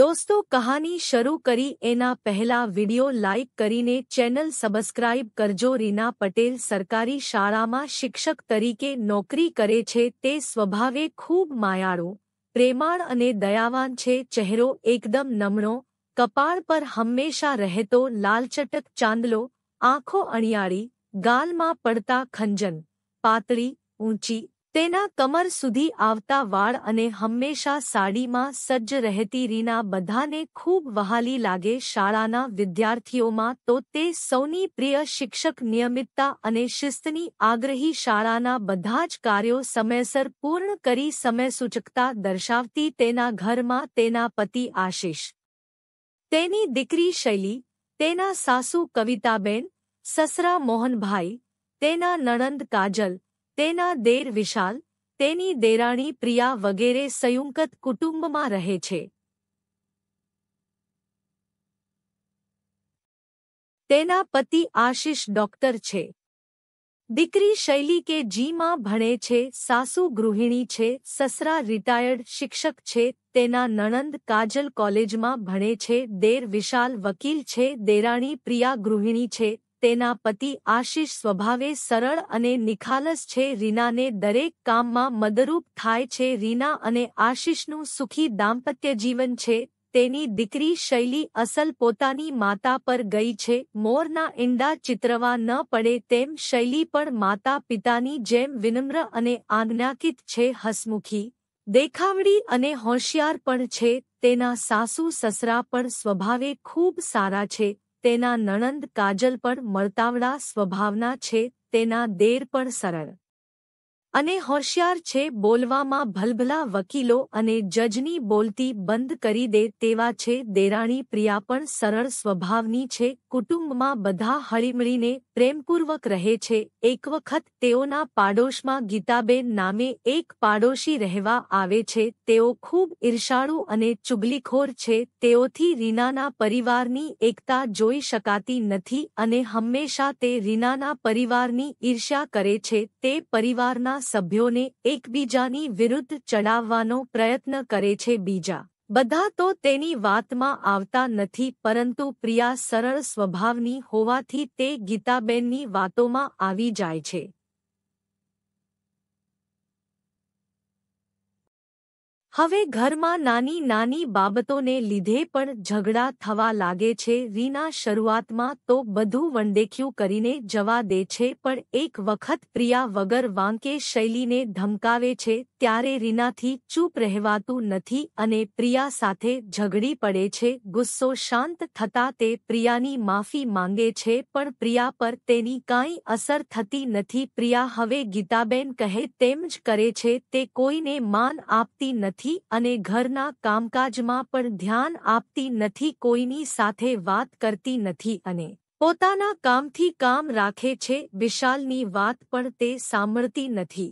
દોસ્તો કહાની શરૂ કરી એના પહેલા વિડિયો લાઇક કરીને ચેનલ સબસ્ક્રાઇબ કરજો રીના પટેલ સરકારી શાળામાં શિક્ષક તરીકે નોકરી કરે છે તે સ્વભાવે ખૂબ માયાળો પ્રેમાળ અને દયાવાન છે ચહેરો એકદમ નમણો કપાળ પર હંમેશા રહેતો લાલચટક ચાંદલો આંખો અણિયાળી ગાલમાં પડતા ખંજન પાતળી ઊંચી તેના કમર સુધી આવતા વાળ અને હંમેશા સાડીમાં સજ્જ રહેતી રીના બધાને ખૂબ વહાલી લાગે શાળાના વિદ્યાર્થીઓમાં તો તે સૌની પ્રિય શિક્ષક નિયમિતતા અને શિસ્તની આગ્રહી શાળાના બધા જ કાર્યો સમયસર પૂર્ણ કરી સમયસૂચકતા દર્શાવતી તેના ઘરમાં તેના પતિ આશિષ તેની દીકરી શૈલી તેના સાસુ કવિતાબેન સસરા મોહનભાઈ તેના નણંદ કાજલ તેના દેર વિશાલ તેની દેરાણી પ્રિયા વગેરે સંયુક્ત કુટુંબમાં રહે છે તેના પતિ આશિષ ડોક્ટર છે દીકરી શૈલી કે જીમાં ભણે છે સાસુ ગૃહિણી છે સસરા રિટાયર્ડ શિક્ષક છે તેના નણંદ કાજલ કોલેજમાં ભણે છે દેર વિશાલ વકીલ છે દેરાણી પ્રિયા ગૃહિણી છે તેના પતિ આશિષ સ્વભાવે સરળ અને નિખાલસ છે રીનાને દરેક કામમાં મદરૂપ થાય છે રીના અને આશિષનું સુખી દાંપત્ય જીવન છે તેની દીકરી શૈલી અસલ પોતાની માતા પર ગઈ છે મોરના ઈંડા ચિત્રવા ન પડે તેમ શૈલી પણ માતા પિતાની જેમ વિનમ્ર અને આજ્ઞાકિત છે હસમુખી દેખાવડી અને હોશિયાર પણ છે તેના સાસુ સસરા પણ સ્વભાવે ખૂબ સારા છે તેના નણંદ કાજલ પણ મળતાવડા સ્વભાવના છે તેના દેર પણ સરળ અને હોશિયાર છે બોલવામાં ભલભલા વકીલો અને જજની બોલતી બંધ કરી દે તેવા છે દેરાણી પ્રિયા પણ સરળ સ્વભાવની છે કુટુંબમાં બધા હળીમળીને પ્રેમપૂર્વક રહે છે એક વખત તેઓના પાડોશમાં ગીતાબેન નામે એક પાડોશી રહેવા આવે છે તેઓ ખૂબ ઈર્ષાળુ અને ચુગલીખોર છે તેઓથી રીનાના પરિવારની એકતા જોઈ શકાતી નથી અને હંમેશા તે રીનાના પરિવારની ઈર્ષ્યા કરે છે તે પરિવારના સભ્યોને એકબીજાની વિરુદ્ધ ચડાવવાનો પ્રયત્ન કરે છે બીજા બધા તો તેની વાતમાં આવતા નથી પરંતુ પ્રિયા સરળ સ્વભાવની હોવાથી તે ગીતાબેનની વાતોમાં આવી જાય છે હવે ઘરમાં નાની નાની બાબતોને લીધે પણ ઝઘડા થવા લાગે છે રીના શરૂઆતમાં તો બધું વણદેખ્યું કરીને જવા દે છે પણ એક વખત પ્રિયા વગર વાંકે શૈલીને ધમકાવે છે ત્યારે રીનાથી ચૂપ રહેવાતું નથી અને પ્રિયા સાથે ઝઘડી પડે છે ગુસ્સો શાંત થતા તે પ્રિયાની માફી માંગે છે પણ પ્રિયા પર તેની કાંઈ અસર થતી નથી પ્રિયા હવે ગીતાબેન કહે તેમ જ કરે છે તે કોઈને માન આપતી નથી નથી અને ઘરના કામકાજમાં પણ ધ્યાન આપતી નથી કોઈની સાથે વાત કરતી નથી અને પોતાના કામથી કામ રાખે છે વિશાલની વાત પણ તે સાંભળતી નથી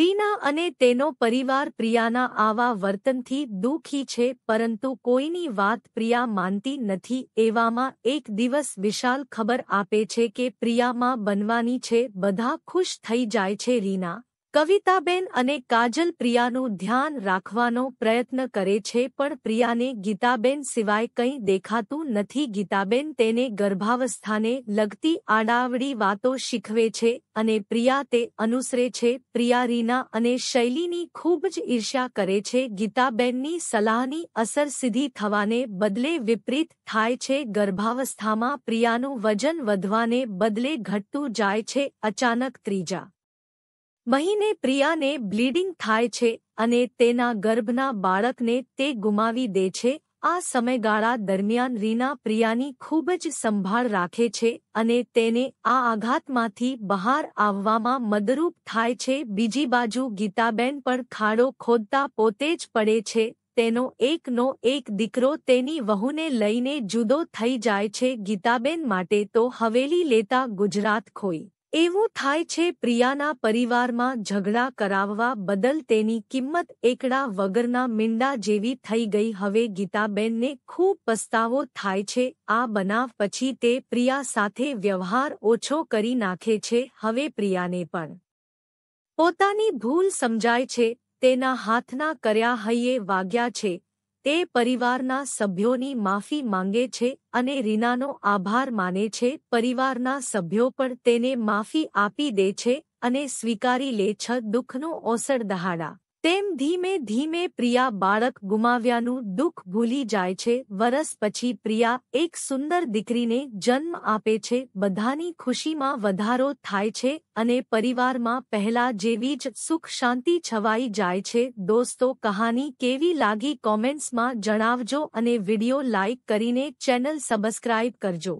રીના અને તેનો પરિવાર પ્રિયાના આવા વર્તનથી દુઃખી છે પરંતુ કોઈની વાત પ્રિયા માનતી નથી એવામાં એક દિવસ વિશાલ ખબર આપે છે કે પ્રિયામાં બનવાની છે બધા ખુશ થઈ જાય છે રીના કવિતાબેન અને કાજલ પ્રિયાનું ધ્યાન રાખવાનો પ્રયત્ન કરે છે પણ પ્રિયાને ગીતાબેન સિવાય કંઈ દેખાતું નથી ગીતાબેન તેને ગર્ભાવસ્થાને લગતી આડાવડી વાતો શીખવે છે અને પ્રિયા તે અનુસરે છે પ્રિયા રીના અને શૈલીની ખૂબ જ ઈર્ષ્યા કરે છે ગીતાબેનની સલાહની અસર સીધી થવાને બદલે વિપરીત થાય છે ગર્ભાવસ્થામાં પ્રિયાનું વજન વધવાને બદલે ઘટતું જાય છે અચાનક ત્રીજા મહિને પ્રિયાને બ્લીડિંગ થાય છે અને તેના ગર્ભના બાળકને તે ગુમાવી દે છે આ સમયગાળા દરમિયાન રીના પ્રિયાની ખૂબ જ સંભાળ રાખે છે અને તેને આ આઘાતમાંથી બહાર આવવામાં મદરૂપ થાય છે બીજી બાજુ ગીતાબેન પણ ખાડો ખોદતા પોતે જ પડે છે તેનો એકનો એક દીકરો તેની વહુને લઈને જુદો થઈ જાય છે ગીતાબેન માટે તો હવેલી લેતા ગુજરાત ખોઈ એવું થાય છે પ્રિયાના પરિવારમાં ઝઘડા કરાવવા બદલ તેની કિંમત એકડા વગરના મીંડા જેવી થઈ ગઈ હવે ગીતાબેનને ખૂબ પસ્તાવો થાય છે આ બનાવ પછી તે પ્રિયા સાથે વ્યવહાર ઓછો કરી નાખે છે હવે પ્રિયાને પણ પોતાની ભૂલ સમજાય છે તેના હાથના કર્યા હૈયે વાગ્યા છે તે પરિવારના સભ્યોની માફી માંગે છે અને રીનાનો આભાર માને છે પરિવારના સભ્યો પણ તેને માફી આપી દે છે અને સ્વીકારી લે છ દુઃખનો ઓસડ દહાડા તેમ ધીમે ધીમે પ્રિયા બાળક ગુમાવ્યાનું દુઃખ ભૂલી જાય છે વરસ પછી પ્રિયા એક સુંદર દીકરીને જન્મ આપે છે બધાની ખુશીમાં વધારો થાય છે અને પરિવારમાં પહેલા જેવી જ સુખ શાંતિ છવાઈ જાય છે દોસ્તો કહાની કેવી લાગી કોમેન્ટ્સમાં જણાવજો અને વિડિયો લાઇક કરીને ચેનલ સબસ્ક્રાઇબ કરજો